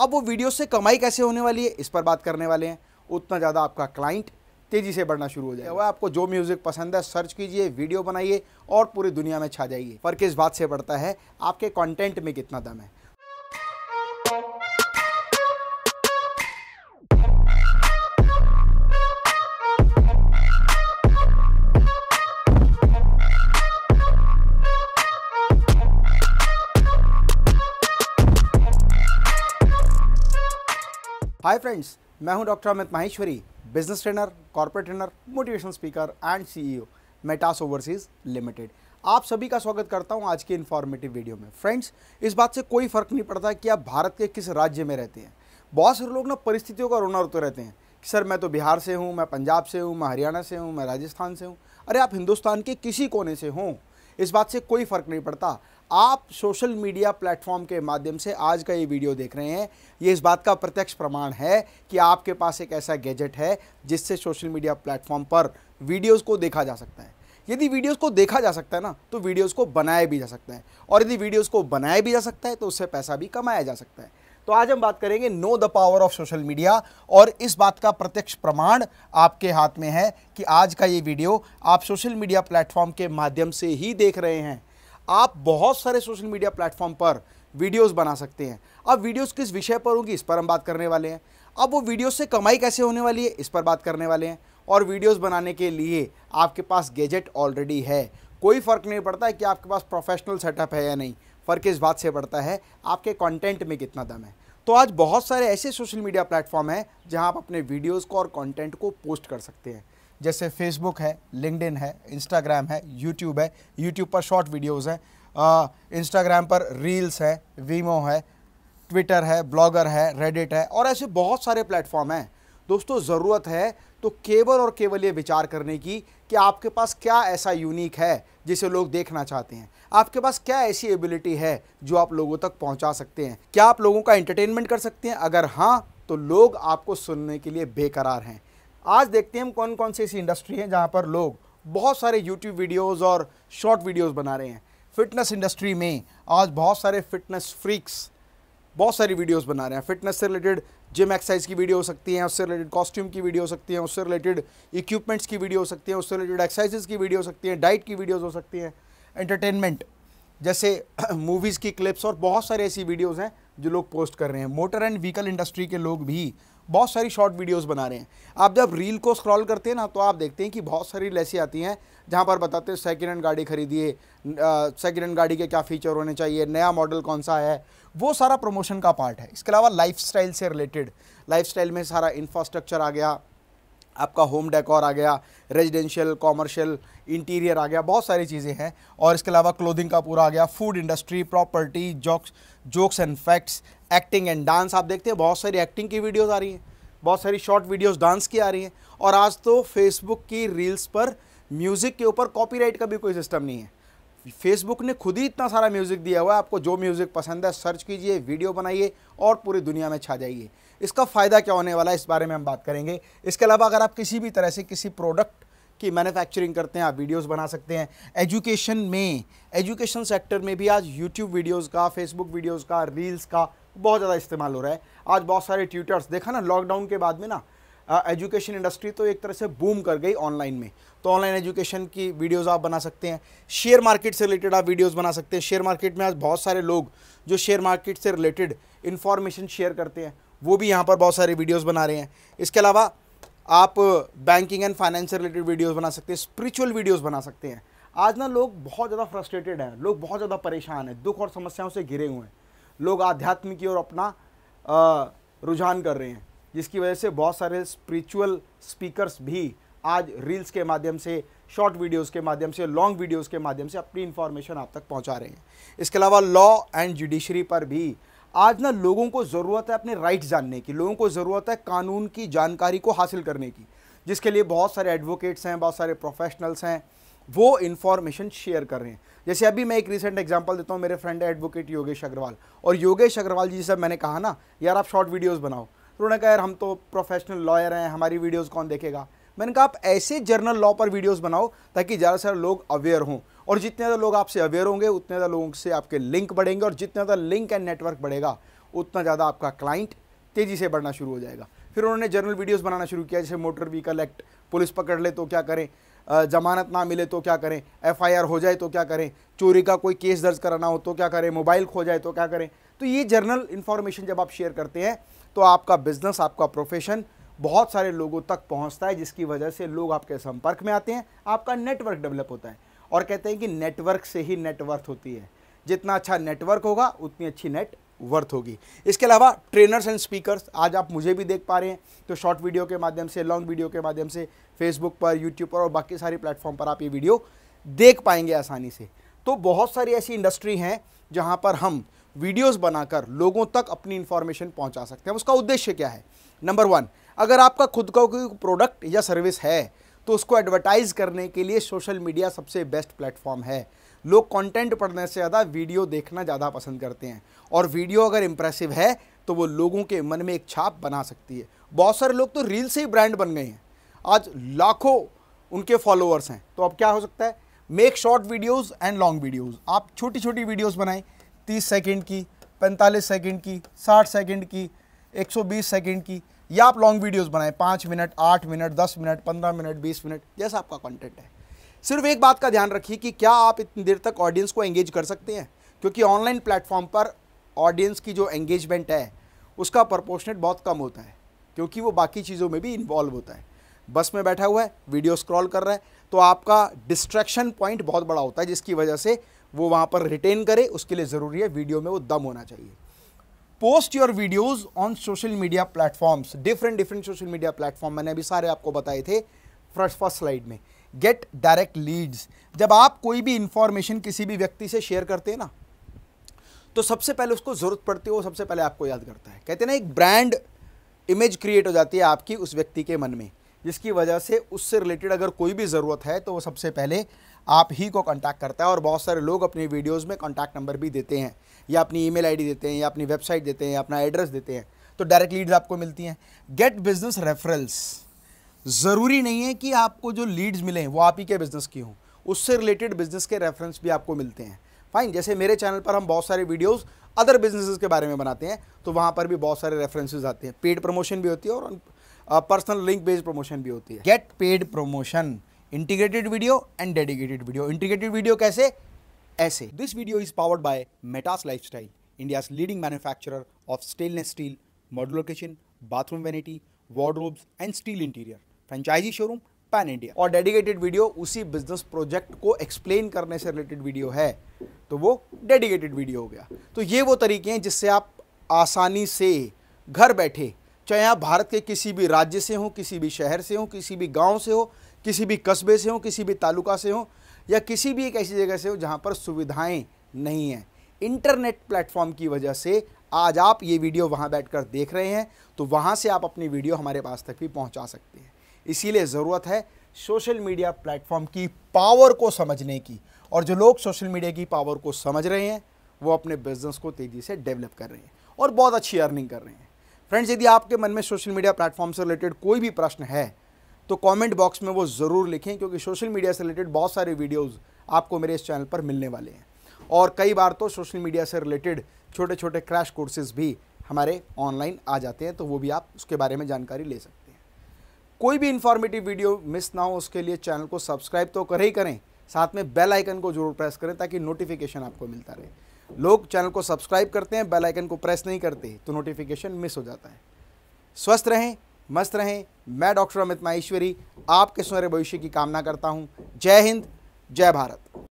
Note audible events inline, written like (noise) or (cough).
अब वो वीडियो से कमाई कैसे होने वाली है इस पर बात करने वाले हैं उतना ज़्यादा आपका क्लाइंट तेज़ी से बढ़ना शुरू हो जाएगा आपको जो म्यूज़िक पसंद है सर्च कीजिए वीडियो बनाइए और पूरी दुनिया में छा जाइए फर्क इस बात से पड़ता है आपके कंटेंट में कितना दम है हाय फ्रेंड्स मैं हूं doctor Amit Maheshwari business trainer corporate trainer motivation speaker and CEO Metas overseas limited आप सभी का स्वागत करता हूं आज के इन्फॉर्मेटिव वीडियो में फ्रेंड्स इस बात से कोई फर्क नहीं पड़ता कि आप भारत के किस राज्य में रहते हैं बहुत सारे लोग ना परिस्थितियों का रोना रोते रहते हैं कि सर मैं तो बिहार से हूँ मैं पंजाब से हूँ मैं हरियाणा से हूँ मैं राजस्थान से हूँ अरे आप हिंदुस्तान के किसी कोने से हों इस बात से कोई फर्क नहीं पड़ता आप सोशल मीडिया प्लेटफॉर्म के माध्यम से आज का ये वीडियो देख रहे हैं ये इस बात का प्रत्यक्ष प्रमाण है कि आपके पास एक ऐसा गैजेट है जिससे सोशल मीडिया प्लेटफॉर्म पर वीडियोस को देखा जा सकता है यदि वीडियोस को देखा जा सकता है ना तो वीडियोस को बनाया भी जा सकता है और यदि वीडियोस को बनाया भी जा सकता है तो उससे पैसा भी कमाया जा सकता है तो आज हम बात करेंगे know the power of social media और इस बात का प्रत्यक्ष प्रमाण आपके हाथ में है कि आज का ये वीडियो आप सोशल मीडिया प्लेटफॉर्म के माध्यम से ही देख रहे हैं आप बहुत सारे सोशल मीडिया प्लेटफॉर्म पर वीडियोस बना सकते हैं अब वीडियोस किस विषय पर होंगी इस पर हम बात करने वाले हैं अब वो वीडियोस से कमाई कैसे होने वाली है इस पर बात करने वाले हैं और वीडियोस बनाने के लिए आपके पास गैजेट ऑलरेडी है कोई फ़र्क नहीं पड़ता है कि आपके पास प्रोफेशनल सेटअप है या नहीं फ़र्क इस बात से पड़ता है आपके कॉन्टेंट में कितना दम है तो आज बहुत सारे ऐसे सोशल मीडिया प्लेटफॉर्म हैं जहाँ आप अपने वीडियोज़ को और कॉन्टेंट को पोस्ट कर सकते हैं जैसे फेसबुक है लिंकडिन है इंस्टाग्राम है यूट्यूब है यूट्यूब पर शॉर्ट वीडियोज़ हैं इंस्टाग्राम पर रील्स है वीमो है ट्विटर है ब्लॉगर है रेडिट है और ऐसे बहुत सारे प्लेटफॉर्म हैं दोस्तों ज़रूरत है तो केवल और केवल ये विचार करने की कि आपके पास क्या ऐसा यूनिक है जिसे लोग देखना चाहते हैं आपके पास क्या ऐसी एबिलिटी है जो आप लोगों तक पहुंचा सकते हैं क्या आप लोगों का एंटरटेनमेंट कर सकते हैं अगर हाँ तो लोग आपको सुनने के लिए बेकरार हैं आज देखते हैं हम कौन कौन सी ऐसी इंडस्ट्री है जहाँ पर लोग बहुत सारे यूट्यूब वीडियोज़ और शॉर्ट वीडियोज़ बना रहे हैं फिटनेस इंडस्ट्री में आज बहुत सारे फिटनेस फ्रीक्स बहुत सारी वीडियोस बना रहे हैं फिटनेस से रिलेटेड जिम एक्सरसाइज की वीडियो हो सकती है उससे रिलेटेड कॉस्ट्यूम की वीडियो हो सकती है उससे रिलेटेड इक्विपमेंट्स की वीडियो हो सकती है उससे रिलेटेड एक्सरसाइजेज की वीडियो हो सकती है डाइट की वीडियोज़ हो सकती हैं एंटरटेनमेंट जैसे मूवीज़ (clears throat) की क्लिप्स और बहुत सारी ऐसी वीडियोज़ हैं जो लोग पोस्ट कर रहे हैं मोटर एंड व्हीकल इंडस्ट्री के लोग भी बहुत सारी शॉर्ट वीडियोस बना रहे हैं आप जब रील को स्क्रॉल करते हैं ना तो आप देखते हैं कि बहुत सारी रील ऐसी आती हैं जहाँ पर बताते हैं सेकेंड हैंड गाड़ी खरीदिए सेकेंड हैंड गाड़ी के क्या फ़ीचर होने चाहिए नया मॉडल कौन सा है वो सारा प्रमोशन का पार्ट है इसके अलावा लाइफ से रिलेटेड लाइफ में सारा इंफ्रास्ट्रक्चर आ गया आपका होम डेकोर आ गया रेजिडेंशियल कॉमर्शियल इंटीरियर आ गया बहुत सारी चीज़ें हैं और इसके अलावा क्लोथिंग का पूरा आ गया food industry property jokes jokes and facts acting and dance आप देखते हैं बहुत सारी एक्टिंग की वीडियोज़ आ रही हैं बहुत सारी शॉर्ट वीडियोज़ डांस की आ रही हैं और आज तो फेसबुक की रील्स पर म्यूज़िक के ऊपर कॉपीराइट का भी कोई सिस्टम नहीं है फेसबुक ने खुद ही इतना सारा म्यूज़िक दिया हुआ है आपको जो म्यूज़िक पसंद है सर्च कीजिए वीडियो बनाइए और पूरी दुनिया में छा जाइए इसका फ़ायदा क्या होने वाला है इस बारे में हम बात करेंगे इसके अलावा अगर आप किसी भी तरह से किसी प्रोडक्ट की मैन्युफैक्चरिंग करते हैं आप वीडियोस बना सकते हैं एजुकेशन में एजुकेशन सेक्टर में भी आज यूट्यूब वीडियोज़ का फेसबुक वीडियोज़ का रील्स का बहुत ज़्यादा इस्तेमाल हो रहा है आज बहुत सारे ट्यूटर्स देखा ना लॉकडाउन के बाद में ना एजुकेशन इंडस्ट्री तो एक तरह से बूम कर गई ऑनलाइन में तो ऑनलाइन एजुकेशन की वीडियोस आप बना सकते हैं शेयर मार्केट से रिलेटेड आप वीडियोस बना सकते हैं शेयर मार्केट में आज बहुत सारे लोग जो शेयर मार्केट से रिलेटेड इन्फॉर्मेशन शेयर करते हैं वो भी यहाँ पर बहुत सारे वीडियोज़ बना रहे हैं इसके अलावा आप बैंकिंग एंड फाइनेंस से रिलेटेड वीडियोज़ बना सकते हैं स्परिचुअल वीडियोज़ बना सकते हैं आज ना लोग बहुत ज़्यादा फ्रस्ट्रेटेड हैं लोग बहुत ज़्यादा परेशान हैं दुख और समस्याओं से घिरे हुए हैं लोग आध्यात्मिक की ओर अपना रुझान कर रहे हैं जिसकी वजह से बहुत सारे स्पिरिचुअल स्पीकर्स भी आज रील्स के माध्यम से शॉर्ट वीडियोस के माध्यम से लॉन्ग वीडियोस के माध्यम से अपनी इन्फॉर्मेशन आप तक पहुंचा रहे हैं इसके अलावा लॉ एंड जुडिशरी पर भी आज ना लोगों को ज़रूरत है अपने राइट जानने की लोगों को ज़रूरत है कानून की जानकारी को हासिल करने की जिसके लिए बहुत सारे एडवोकेट्स हैं बहुत सारे प्रोफेशनल्स हैं वो इन्फॉर्मेशन शेयर कर रहे हैं जैसे अभी मैं एक रिसेंट एग्जांपल देता हूँ मेरे फ्रेंड है एडवोकेट योगेश अग्रवाल और योगेश अग्रवाल जी से मैंने कहा ना यार आप शॉर्ट वीडियोस बनाओ उन्होंने कहा यार हम तो प्रोफेशनल लॉयर हैं हमारी वीडियोज़ कौन देखेगा मैंने कहा आप ऐसे जर्नल लॉ पर वीडियोज़ बनाओ ताकि ज़्यादा से लोग अवेयर हों और जितने ज़्यादा लोग आपसे अवेयर होंगे उतने ज़्यादा लोगों से आपके लिंक बढ़ेंगे और जितना ज़्यादा लिंक एंड नेटवर्क बढ़ेगा उतना ज़्यादा आपका क्लाइंट तेज़ी से बढ़ना शुरू हो जाएगा फिर उन्होंने जर्नल वीडियोज़ बनाना शुरू किया जैसे मोटर व्हीकल एक्ट पुलिस पकड़ ले तो क्या करें ज़मानत ना मिले तो क्या करें एफआईआर हो जाए तो क्या करें चोरी का कोई केस दर्ज कराना हो तो क्या करें मोबाइल खो जाए तो क्या करें तो ये जर्नल इन्फॉर्मेशन जब आप शेयर करते हैं तो आपका बिजनेस आपका प्रोफेशन बहुत सारे लोगों तक पहुंचता है जिसकी वजह से लोग आपके संपर्क में आते हैं आपका नेटवर्क डेवलप होता है और कहते हैं कि नेटवर्क से ही नेटवर्थ होती है जितना अच्छा नेटवर्क होगा उतनी अच्छी नेट वर्थ होगी इसके अलावा ट्रेनर्स एंड स्पीकर्स आज आप मुझे भी देख पा रहे हैं तो शॉर्ट वीडियो के माध्यम से लॉन्ग वीडियो के माध्यम से फेसबुक पर यूट्यूब पर और बाकी सारी प्लेटफॉर्म पर आप ये वीडियो देख पाएंगे आसानी से तो बहुत सारी ऐसी इंडस्ट्री हैं जहाँ पर हम वीडियोज़ बनाकर लोगों तक अपनी इन्फॉर्मेशन पहुँचा सकते हैं उसका उद्देश्य क्या है नंबर वन अगर आपका खुद का कोई प्रोडक्ट या सर्विस है तो उसको एडवर्टाइज़ करने के लिए सोशल मीडिया सबसे बेस्ट प्लेटफॉर्म है लोग कंटेंट पढ़ने से ज़्यादा वीडियो देखना ज़्यादा पसंद करते हैं और वीडियो अगर इम्प्रेसिव है तो वो लोगों के मन में एक छाप बना सकती है बहुत सारे लोग तो रील से ही ब्रांड बन गए हैं आज लाखों उनके फॉलोअर्स हैं तो अब क्या हो सकता है make short videos and long videos आप छोटी छोटी वीडियोज़ बनाएं तीस सेकेंड की पैंतालीस सेकेंड की साठ सेकेंड की एक सेकेंड की या आप लॉन्ग वीडियोस बनाएं पाँच मिनट आठ मिनट दस मिनट पंद्रह मिनट बीस मिनट जैसा आपका कंटेंट है सिर्फ एक बात का ध्यान रखिए कि क्या आप इतनी देर तक ऑडियंस को एंगेज कर सकते हैं क्योंकि ऑनलाइन प्लेटफॉर्म पर ऑडियंस की जो एंगेजमेंट है उसका प्रपोर्शनेट बहुत कम होता है क्योंकि वो बाकी चीज़ों में भी इन्वॉल्व होता है बस में बैठा हुआ है वीडियो स्क्रॉल कर रहा है तो आपका डिस्ट्रैक्शन पॉइंट बहुत बड़ा होता है जिसकी वजह से वो वहाँ पर रिटेन करे उसके लिए ज़रूरी है वीडियो में वो दम होना चाहिए post your videos on social media platforms different different social media platform मैंने अभी सारे आपको बताए थे फर्स्ट फर्स्ट स्लाइड में गेट डायरेक्ट लीड्स जब आप कोई भी इंफॉर्मेशन किसी भी व्यक्ति से शेयर करते हैं ना तो सबसे पहले उसको ज़रूरत पड़ती है वो सबसे पहले आपको याद करता है कहते हैं ना एक ब्रांड इमेज क्रिएट हो जाती है आपकी उस व्यक्ति के मन में जिसकी वजह से उससे रिलेटेड अगर कोई भी ज़रूरत है तो वो सबसे पहले आप ही को कांटेक्ट करता है और बहुत सारे लोग अपनी वीडियोस में कांटेक्ट नंबर भी देते हैं या अपनी ईमेल आईडी देते हैं या अपनी वेबसाइट देते हैं या अपना एड्रेस देते हैं तो डायरेक्ट लीड्स आपको मिलती हैं गेट बिजनेस रेफरल्स ज़रूरी नहीं है कि आपको जो लीड्स मिले हैं वो आप ही के बिज़नेस की हों उससे रिलेटेड बिज़नेस के रेफरेंस भी आपको मिलते हैं फाइन जैसे मेरे चैनल पर हम बहुत सारे वीडियोस अदर बिजनेसेस के बारे में बनाते हैं तो वहाँ पर भी बहुत सारे रेफरेंसेज आते हैं पेड प्रमोशन भी होती है और पर्सनल लिंक बेस्ड प्रमोशन भी होती है get paid promotion integrated video and dedicated video integrated video कैसे ऐसे this video is powered by Metas lifestyle India's leading manufacturer of stainless steel modular kitchen bathroom vanity wardrobes and steel interior franchisee showroom pan India और dedicated video उसी business project को explain करने से related video है तो वो dedicated video हो गया तो ये वो तरीके हैं जिससे आप आसानी से घर बैठे चाहे आप भारत के किसी भी राज्य से हों किसी भी शहर से हों किसी भी गांव से हो किसी भी कस्बे से हों किसी भी तालुका से हों या किसी भी एक ऐसी जगह से हो जहां पर सुविधाएं नहीं हैं इंटरनेट प्लेटफॉर्म की वजह से आज आप ये वीडियो वहां बैठकर देख रहे हैं तो वहां से आप अपनी वीडियो हमारे पास तक भी पहुंचा सकते हैं इसीलिए ज़रूरत है सोशल मीडिया प्लेटफॉर्म की पावर को समझने की और जो लोग सोशल मीडिया की पावर को समझ रहे हैं वो अपने बिजनेस को तेज़ी से डेवलप कर रहे हैं और बहुत अच्छी अर्निंग कर रहे हैं फ्रेंड्स यदि आपके मन में सोशल मीडिया प्लेटफॉर्म से रिलेटेड कोई भी प्रश्न है तो कमेंट बॉक्स में वो ज़रूर लिखें क्योंकि सोशल मीडिया से रिलेटेड बहुत सारे वीडियोस आपको मेरे इस चैनल पर मिलने वाले हैं और कई बार तो सोशल मीडिया से रिलेटेड छोटे छोटे क्रैश कोर्सेज भी हमारे ऑनलाइन आ जाते हैं तो वो भी आप उसके बारे में जानकारी ले सकते हैं कोई भी इंफॉर्मेटिव वीडियो मिस ना हो उसके लिए चैनल को सब्सक्राइब तो करें ही करें साथ में बेल आइकन को जरूर प्रेस करें ताकि नोटिफिकेशन आपको मिलता रहे लोग चैनल को सब्सक्राइब करते हैं बेल आइकन को प्रेस नहीं करते तो नोटिफिकेशन मिस हो जाता है स्वस्थ रहें मस्त रहें मैं डॉक्टर अमित माहेश्वरी आपके सुनहरे भविष्य की कामना करता हूँ जय हिंद जय भारत